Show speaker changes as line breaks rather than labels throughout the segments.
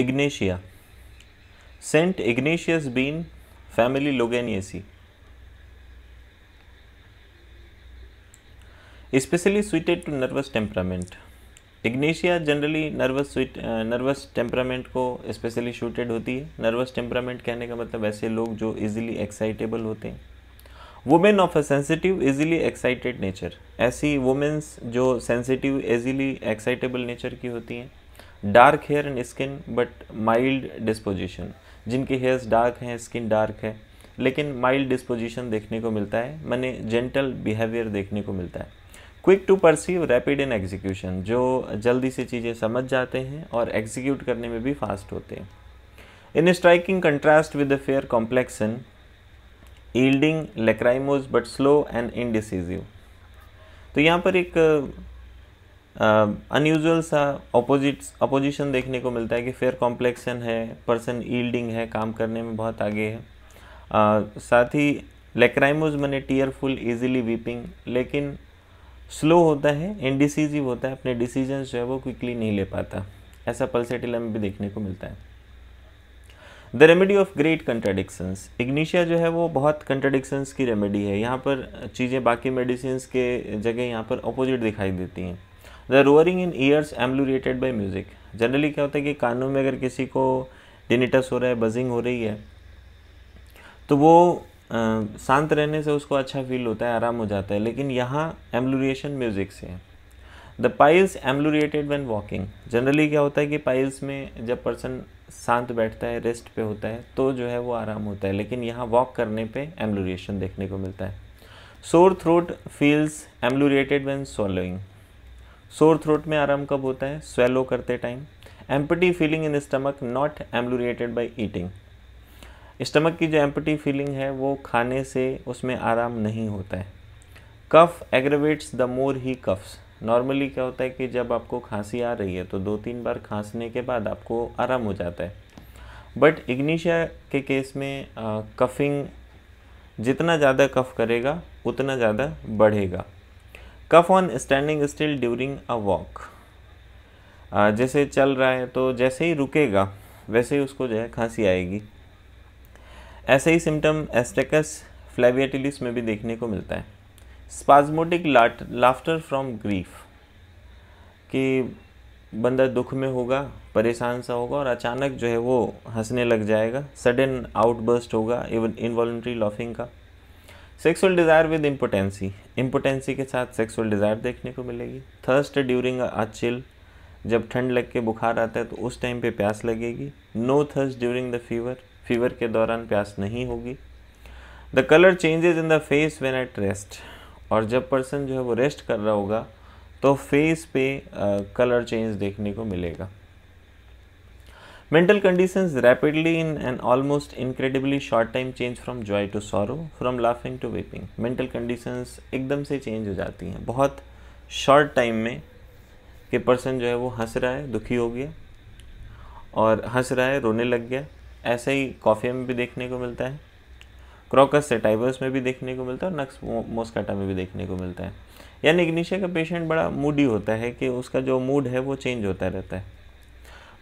Ignatia. Saint Ignatius bean family Loganiaceae. Especially suited to nervous temperament. Ignatia generally nervous sweet nervous temperament को specially suited होती है nervous temperament कहने का मतलब ऐसे लोग जो इजीली एक्साइटेबल होते हैं women of a sensitive easily excited nature ऐसी वुमेन्स जो सेंसिटिव इजिली एक्साइटेबल नेचर की होती हैं dark hair and skin but mild disposition जिनके हेयर्स डार्क हैं स्किन डार्क है लेकिन माइल्ड डिस्पोजिशन देखने को मिलता है मैंने जेंटल बिहेवियर देखने को मिलता है quick to perceive rapid in execution जो जल्दी से चीज़ें समझ जाते हैं और एग्जीक्यूट करने में भी फास्ट होते हैं in striking contrast with the fair complexion yielding lachrymose but slow and indecisive तो यहाँ पर एक अनयूजल सा अपोजिट्स अपोजिशन देखने को मिलता है कि फेयर कॉम्प्लेक्शन है पर्सन ईल्डिंग है काम करने में बहुत आगे है uh, साथ ही लेक्राइमोज मैंने टीयरफुल इजीली वीपिंग लेकिन स्लो होता है इनडिसीजिव होता है अपने डिसीजन जो है वो क्विकली नहीं ले पाता ऐसा पल्सेटिला में भी देखने को मिलता है the remedy of great contradictions Ignatia जो है वो बहुत कंट्राडिक्शंस की रेमेडी है यहाँ पर चीज़ें बाकी मेडिसिन के जगह यहाँ पर अपोजिट दिखाई देती हैं the roaring in ears ameliorated by music generally क्या होता है कि कानों में अगर किसी को डिनिटस हो रहा है बजिंग हो रही है तो वो शांत रहने से उसको अच्छा फील होता है आराम हो जाता है लेकिन यहाँ एम्बलूरेशन म्यूज़िक से है the piles ameliorated when walking generally क्या होता है कि पाइल्स में जब पर्सन शांत बैठता है रेस्ट पे होता है तो जो है वो आराम होता है लेकिन यहाँ वॉक करने पे एम्बलूरेशन देखने को मिलता है sore throat feels ameliorated when swallowing sore throat में आराम कब होता है स्वेलो करते time empty feeling in stomach not ameliorated by eating stomach की जो एम्पटी फीलिंग है वो खाने से उसमें आराम नहीं होता है cough aggravates the more he coughs normally क्या होता है कि जब आपको खांसी आ रही है तो दो तीन बार खांसने के बाद आपको आराम हो जाता है बट इग्निशिया के केस में कफिंग uh, जितना ज़्यादा कफ करेगा उतना ज़्यादा बढ़ेगा cough on standing still during a walk जैसे चल रहा है तो जैसे ही रुकेगा वैसे ही उसको जो है खांसी आएगी ऐसे ही सिम्टम एस्टेकस फ्लेवियटिलिस में भी देखने को मिलता है spasmodic laugh laughter from grief कि बंदा दुख में होगा परेशान सा होगा और अचानक जो है वो हंसने लग जाएगा सडन आउटबर्स्ट होगा इवन इन्वॉल्ट्री लॉफिंग का sexual desire with impotency impotency के साथ सेक्सुअल डिज़ायर देखने को मिलेगी थर्स्ट ड्यूरिंग अ चिल जब ठंड लग के बुखार आता है तो उस टाइम पे प्यास लगेगी no thirst during the fever fever के दौरान प्यास नहीं होगी the colour changes in the face when at rest और जब पर्सन जो है वो रेस्ट कर रहा होगा तो फेस पे कलर uh, चेंज देखने को मिलेगा Mental conditions rapidly in an almost incredibly short time change from joy to sorrow, from laughing to weeping. Mental conditions एकदम से change हो जाती हैं बहुत short time में कि पर्सन जो है वो हंस रहा है दुखी हो गया और हंस रहा है रोने लग गया ऐसे ही कॉफ़ी में भी देखने को मिलता है क्रॉकस सेटाइवर्स में भी देखने को मिलता है और नक्स मोस्काटा में भी देखने को मिलता है यानी इग्निशिया का पेशेंट बड़ा मूडी होता है कि उसका जो मूड है वो चेंज होता रहता है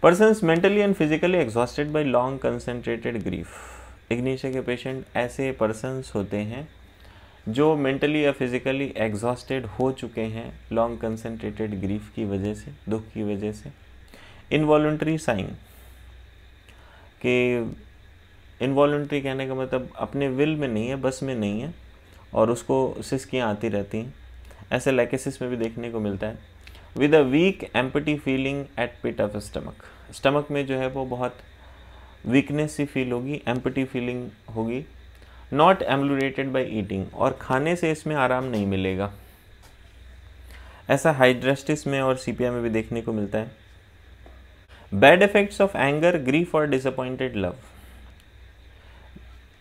persons mentally and physically exhausted by long concentrated grief Ignatia के पेशेंट ऐसे पर्सनस होते हैं जो मेंटली या फिजिकली एग्जॉस्टेड हो चुके हैं लॉन्ग कंसनट्रेटेड ग्रीफ की वजह से दुख की वजह से इनवॉल्ट्री साइन कि इनवॉल्ट्री कहने का मतलब अपने विल में नहीं है बस में नहीं है और उसको सिस्कियाँ आती रहती हैं ऐसे लैकेसिस में भी देखने को मिलता है with a weak empty feeling at pit of stomach stomach में जो है वो बहुत वीकनेस सी फील होगी एम्पटी फीलिंग होगी नॉट एम्बलूरेटेड बाई ईटिंग और खाने से इसमें आराम नहीं मिलेगा ऐसा हाइड्रेस्टिस में और सी में भी देखने को मिलता है bad effects of anger grief or disappointed love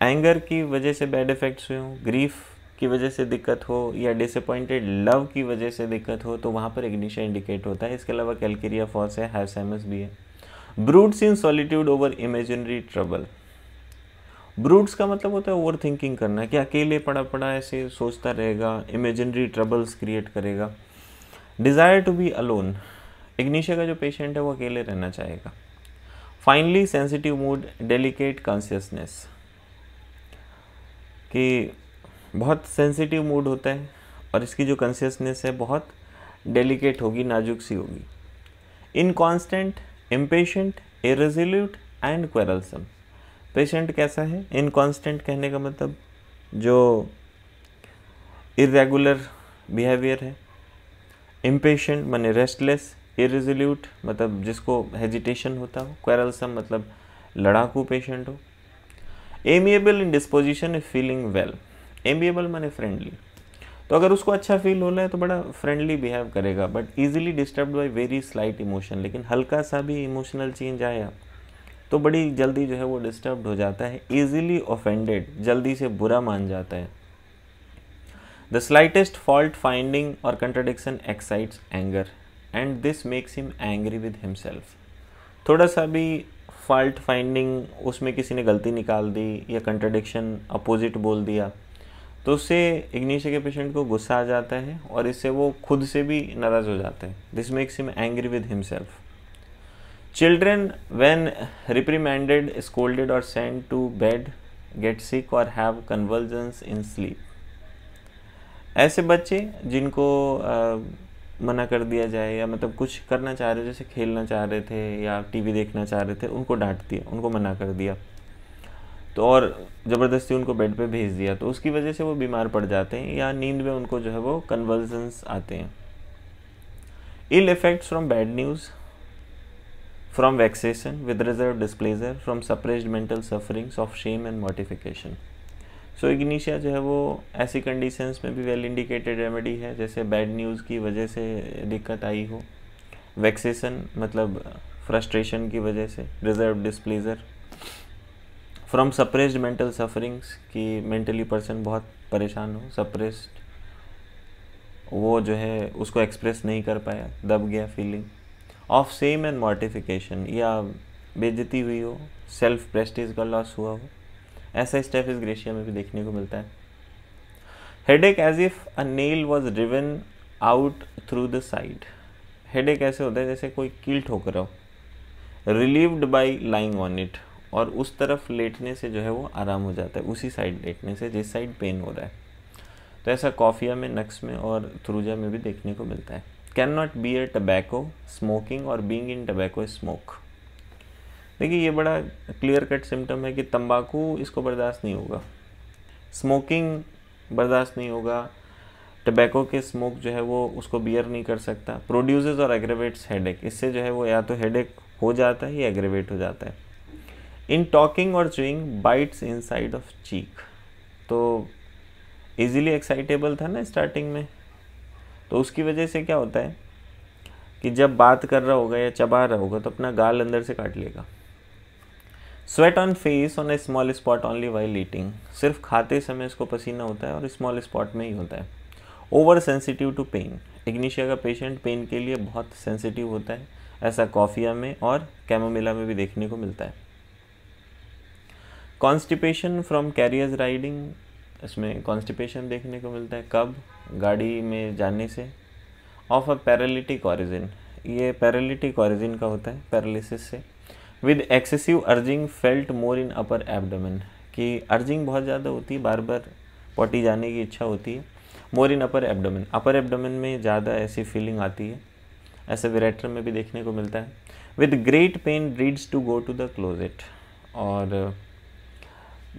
anger की वजह से बैड इफेक्ट्स हुए हों ग्रीफ की वजह से दिक्कत हो या डिसअपॉइंटेड लव की वजह से दिक्कत हो तो वहाँ पर इग्निशन इंडिकेट होता है इसके अलावा कैलकेरिया फॉल्स है हाइसेमस भी है broods in solitude over imaginary trouble broods का मतलब होता है ओवर थिंकिंग करना कि अकेले पड़ा पड़ा ऐसे सोचता रहेगा इमेजिनरी ट्रबल्स क्रिएट करेगा desire to be alone Ignatia का जो पेशेंट है वो अकेले रहना चाहेगा finally sensitive mood delicate consciousness कि बहुत सेंसिटिव मूड होता है और इसकी जो कॉन्शियसनेस है बहुत डेलिकेट होगी नाजुक सी होगी inconstant impatient irresolute and quarrelsome patient कैसा है इनकॉन्स्टेंट कहने का मतलब जो इरेगुलर बिहेवियर है इम्पेशेंट माने रेस्टलेस इरेजोल्यूट मतलब जिसको हेजिटेशन होता हो क्वेरलसम मतलब लड़ाकू पेशेंट हो amiable in disposition is feeling well amiable माने फ्रेंडली तो अगर उसको अच्छा फील हो रहा है तो बड़ा फ्रेंडली बिहेव करेगा but easily disturb by very slight emotion लेकिन हल्का सा भी इमोशनल चेंज आया तो बड़ी जल्दी जो है वो डिस्टर्ब हो जाता है ईजिली ऑफेंडेड जल्दी से बुरा मान जाता है the slightest fault finding or contradiction excites anger and this makes him angry with himself थोड़ा सा भी फॉल्ट फाइंडिंग उसमें किसी ने गलती निकाल दी या कंट्राडिक्शन अपोजिट बोल दिया तो उससे इग्निशिया के पेशेंट को गुस्सा आ जाता है और इससे वो खुद से भी नाराज़ हो जाता है this makes him angry with himself children when reprimanded scolded or send to bed get sick or have convergence in sleep ऐसे बच्चे जिनको आ, मना कर दिया जाए या मतलब कुछ करना चाह रहे जैसे खेलना चाह रहे थे या टीवी देखना चाह रहे थे उनको डांट दिया उनको मना कर दिया तो और ज़बरदस्ती उनको बेड पे भेज दिया तो उसकी वजह से वो बीमार पड़ जाते हैं या नींद में उनको जो है वो कन्वर्जन्स आते हैं ill effects from bad news from vexation with reserve displeasure from suppressed mental sufferings of shame and mortification so Ignatia जो है वो ऐसी कंडीशंस में भी वेल इंडिकेटेड रेमेडी है जैसे बैड न्यूज़ की वजह से दिक्कत आई हो वैक्सेशन मतलब फ्रस्ट्रेशन की वजह से reserve displeasure from suppressed mental sufferings कि मेंटली पर्सन बहुत परेशान हो सप्रेस्ड वो जो है उसको एक्सप्रेस नहीं कर पाया दब गया feeling of shame and mortification या बेजती हुई हो सेल्फ प्रेस्टीज का लॉस हुआ हो ऐसा स्टेप इस ग्रेशिया में भी देखने को मिलता है headache as if a nail was driven out through the side headache ऐसे होता है जैसे कोई कील ठोक रहा हो relieved by lying on it और उस तरफ लेटने से जो है वो आराम हो जाता है उसी साइड लेटने से जिस साइड पेन हो रहा है तो ऐसा कॉफिया में नक्स में और थ्रूजा में भी देखने को मिलता है can not bear tobacco smoking or being in tobacco smoke देखिए ये बड़ा क्लियर कट सिम्टम है कि तंबाकू इसको बर्दाश्त नहीं होगा स्मोकिंग बर्दाश्त नहीं होगा टबैको के स्मोक जो है वो उसको बियर नहीं कर सकता प्रोड्यूसेस और एग्रेवेट्स हेडेक इससे जो है वो या तो हेडेक हो जाता है या एग्रेवेट हो जाता है in talking or chewing bites side of cheek तो ईजिली एक्साइटेबल था ना स्टार्टिंग में तो उसकी वजह से क्या होता है कि जब बात कर रहा होगा या चबा रहा होगा तो अपना गाल अंदर से काट लेगा sweat on face on a small spot only while eating सिर्फ खाते समय इसको पसीना होता है और स्मॉल स्पॉट में ही होता है over sensitive to pain Ignatia का पेशेंट पेन के लिए बहुत सेंसिटिव होता है ऐसा कॉफिया में और कैमोमिला में भी देखने को मिलता है कॉन्स्टिपेशन फ्रॉम कैरियर्स राइडिंग इसमें कॉन्स्टिपेशन देखने को मिलता है कब गाड़ी में जाने से ऑफ अ पैरालिटिक ऑरिजिन ये पैरालिटिक ऑरिजिन का होता है पैरालिसिस से with excessive urging felt more in upper abdomen कि अर्जिंग बहुत ज़्यादा होती है बार बार पॉटी जाने की इच्छा होती है मोर इन अपर एबडमिन अपर एबडमिन में ज़्यादा ऐसी फीलिंग आती है ऐसे वेरेटर में भी देखने को मिलता है with great pain dreads to go to the closet और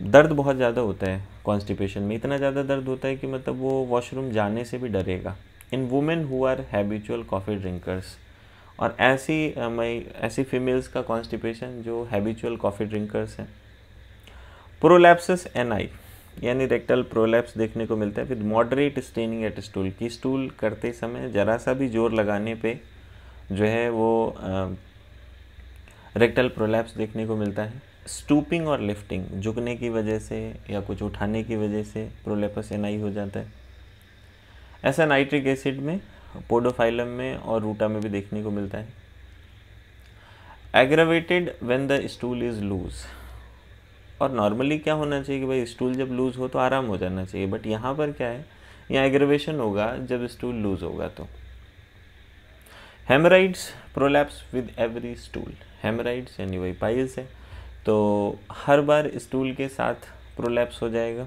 दर्द बहुत ज़्यादा होता है कॉन्स्टिपेशन में इतना ज़्यादा दर्द होता है कि मतलब वो वॉशरूम जाने से भी डरेगा in women who are habitual coffee drinkers और ऐसी मई ऐसी फीमेल्स का कॉन्स्टिपेशन जो हैबिचुअल कॉफ़ी ड्रिंकर्स हैं प्रोलैप्सिस एन आई यानी रेक्टल प्रोलैप्स देखने को मिलता है with moderate straining at stool की स्टूल करते समय ज़रा सा भी जोर लगाने पे जो है वो रेक्टल प्रोलैप्स देखने को मिलता है स्टूपिंग और लिफ्टिंग झुकने की वजह से या कुछ उठाने की वजह से प्रोलेपस एनाई हो जाता है ऐसा नाइट्रिक एसिड में पोडोफाइलम में और रूटा में भी देखने को मिलता है aggravated when the stool is loose और नॉर्मली क्या होना चाहिए कि भाई स्टूल जब लूज़ हो तो आराम हो जाना चाहिए बट यहाँ पर क्या है यहाँ एग्रवेशन होगा जब स्टूल लूज़ होगा तो haemorrhoids prolapse with every stool haemorrhoids यानी वही पाइल्स है तो हर बार स्टूल के साथ प्रोलैप्स हो जाएगा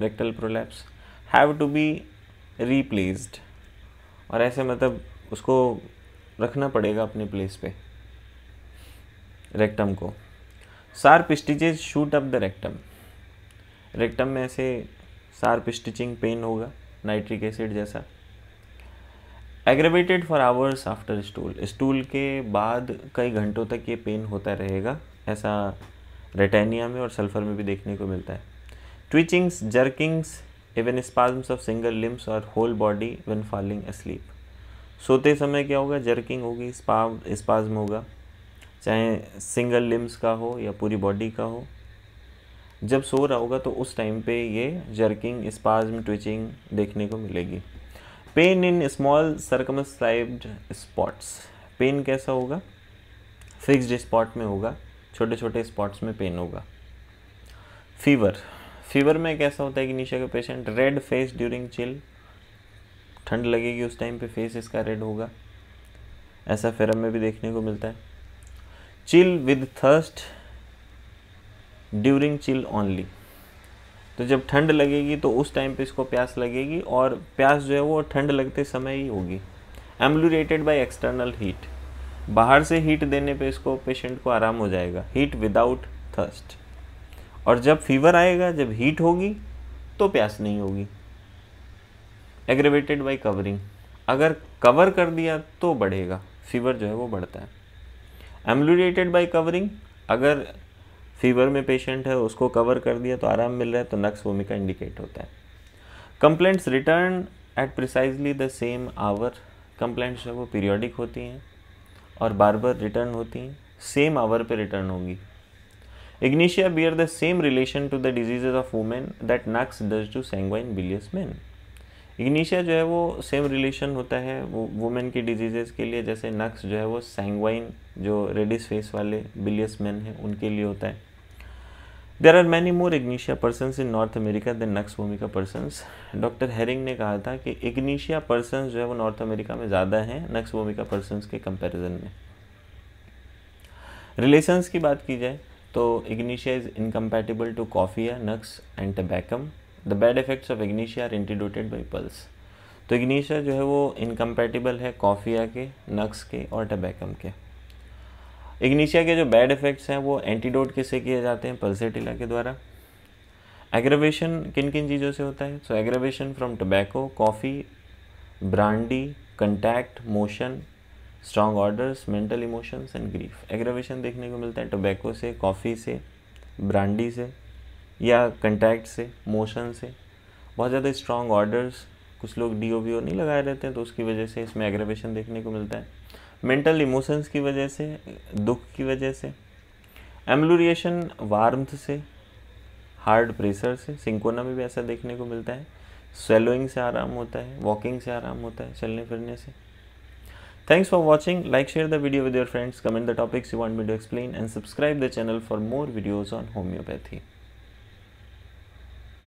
rectal prolapse have to be replaced और ऐसे मतलब उसको रखना पड़ेगा अपने प्लेस पे रेक्टम को sharp stitches shoot up the rectum rectum में ऐसे सार्प स्टिचिंग पेन होगा नाइट्रिक एसिड जैसा aggravated for hours after stool stool के बाद कई घंटों तक ये पेन होता रहेगा ऐसा रेटेनिया में और सल्फर में भी देखने को मिलता है twitchings jerkings even spasms of single limbs और whole body when falling asleep सोते समय क्या होगा जर्किंग होगी स्पाज्म होगा चाहे सिंगल लिम्स का हो या पूरी बॉडी का हो जब सो रहा होगा तो उस टाइम पे ये जर्किंग स्पाज्म ट्विचिंग देखने को मिलेगी pain in small circumscribed spots pain कैसा होगा फिक्स्ड स्पॉट में होगा छोटे छोटे स्पॉट्स में पेन होगा फीवर फीवर में कैसा होता है कि नीचे का patient red face during chill ठंड लगेगी उस टाइम पे फेस इसका रेड होगा ऐसा फेरम में भी देखने को मिलता है chill with thirst during chill only तो जब ठंड लगेगी तो उस टाइम पे इसको प्यास लगेगी और प्यास जो है वो ठंड लगते समय ही होगी एम्बलूरेटेड बाई एक्सटर्नल हीट बाहर से हीट देने पे इसको पेशेंट को आराम हो जाएगा हीट विदाउट थर्स्ट और जब फीवर आएगा जब हीट होगी तो प्यास नहीं होगी एग्रेवेटेड बाई कवरिंग अगर कवर कर दिया तो बढ़ेगा फीवर जो है वो बढ़ता है एम्बुलेटेड बाई कवरिंग अगर फीवर में पेशेंट है उसको कवर कर दिया तो आराम मिल रहा है तो नक्स का इंडिकेट होता है complaints return at precisely the same hour complaints जो है वो पीरियोडिक होती हैं और बार बार रिटर्न होती हैं सेम आवर पर रिटर्न होगी ignatia bear the same relation to the diseases of women that nux does to sanguine bilious man ignatia जो है वो सेम रिलेशन होता है वो वुमेन की डिजीजेज के लिए जैसे नक्स जो है वो सैंगवाइन जो रेडिस फेस वाले बिलियस मैन हैं उनके लिए होता है there are many more ignatia person in North America than nux vomica person doctor herring ने कहा था कि इग्निशिया पर्सन जो है वो नॉर्थ अमेरिका में ज़्यादा हैं नक्स भूमिका पर्सन के कंपेरिजन में रिलेशंस की बात की जाए तो ignatia is incompatible to coffea nux and tabacum the bad effects of ignatia are antidoted by puls तो इग्निशिया जो है वो इनकम्पैटिबल है कॉफिया के नक्स के और टबैकम के इग्निशिया के जो बैड इफेक्ट्स हैं वो एंटीडोट किससे किए जाते हैं पल्सेटिला के द्वारा एग्रवेशन किन किन चीज़ों से होता है so aggravation from tobacco coffee brandy contact motion strong odours mental emotions and grief aggravation देखने को मिलता है टोबैको से कॉफ़ी से ब्रांडी से या कंटैक्ट से मोशन से बहुत ज़्यादा स्ट्रॉन्ग ऑर्डर्स कुछ लोग डी ओ नहीं लगाए रहते हैं तो उसकी वजह से इसमें एग्रवेशन देखने को मिलता है मेंटल इमोशंस की वजह से दुख की वजह से एम्बलोरिएशन वार्म्थ से हार्ड प्रेशर से सिंकोना में भी ऐसा देखने को मिलता है स्वेलोइंग से आराम होता है वॉकिंग से आराम होता है चलने फिरने से thanks for watching like share the video with your friends comment the topics you want me to explain and subscribe the channel for more videos on homeopathy